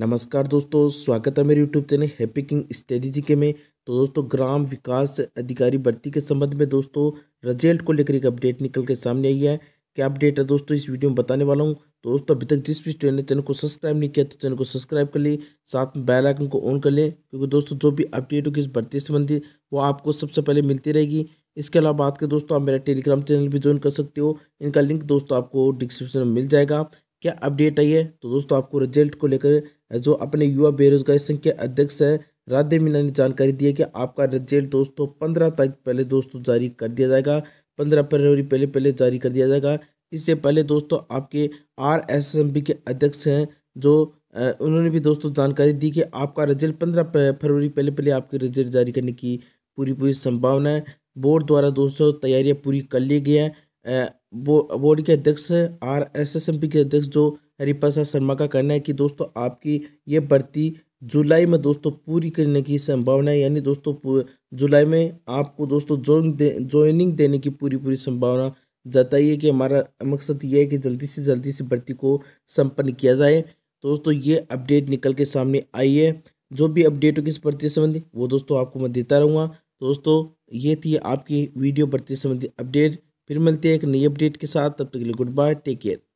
नमस्कार दोस्तों स्वागत है मेरे YouTube channel happy king strategy के में तो दोस्तों ग्राम विकास अधिकारी भर्ती के संबंध में दोस्तों रिजल्ट को लेकर एक अपडेट निकल के सामने आई है क्या अपडेट है दोस्तों इस वीडियो में बताने वाला हूँ तो दोस्तों अभी तक जिस भी स्टूडेंट ने चैनल को सब्सक्राइब नहीं किया तो चैनल को सब्सक्राइब कर ले साथ में बेल आइकन को ऑन कर लें क्योंकि दोस्तों जो भी अपडेट होगी इस भर्ती संबंधी वो आपको सबसे पहले मिलती रहेगी इसके अलावा बात करें दोस्तों आप मेरा टेलीग्राम चैनल भी ज्वाइन कर सकते हो इनका लिंक दोस्तों आपको डिस्क्रिप्शन में मिल जाएगा क्या अपडेट आई है तो दोस्तों आपको रिजल्ट को लेकर जो अपने युवा बेरोजगार संघ के अध्यक्ष हैं राधे मीना ने जानकारी दी है कि आपका रिजल्ट दोस्तों पंद्रह तारीख पहले दोस्तों जारी कर दिया जाएगा पंद्रह फरवरी पहले पहले जारी कर दिया जाएगा इससे पहले दोस्तों आपके आर एस एम बी के अध्यक्ष हैं जो उन्होंने भी दोस्तों जानकारी दी कि आपका रिजल्ट पंद्रह फरवरी पहले पहले आपके रिजल्ट जारी करने की पूरी पूरी संभावना है बोर्ड द्वारा दोस्तों तैयारियां पूरी कर ली गई हैं बो बोर्ड के अध्यक्ष R S S M P के अध्यक्ष जो हरिप्रसाद शर्मा का कहना है कि दोस्तों आपकी ये भर्ती जुलाई में दोस्तों पूरी करने की संभावना है यानी दोस्तों जुलाई में आपको दोस्तों ज्वाइन दे ज्वाइनिंग देने की पूरी पूरी संभावना जताइए कि हमारा मकसद ये है कि जल्दी से जल्दी से भर्ती को संपन्न किया जाए दोस्तों ये अपडेट निकल के सामने आई है जो भी अपडेट होगी इस भर्ती संबंधी वो दोस्तों आपको मैं देता रहूँगा दोस्तों ये थी आपकी वीडियो भर्ती संबंधी अपडेट फिर मिलते हैं एक नई अपडेट के साथ तब तक के लिए गुड बाय टेक केयर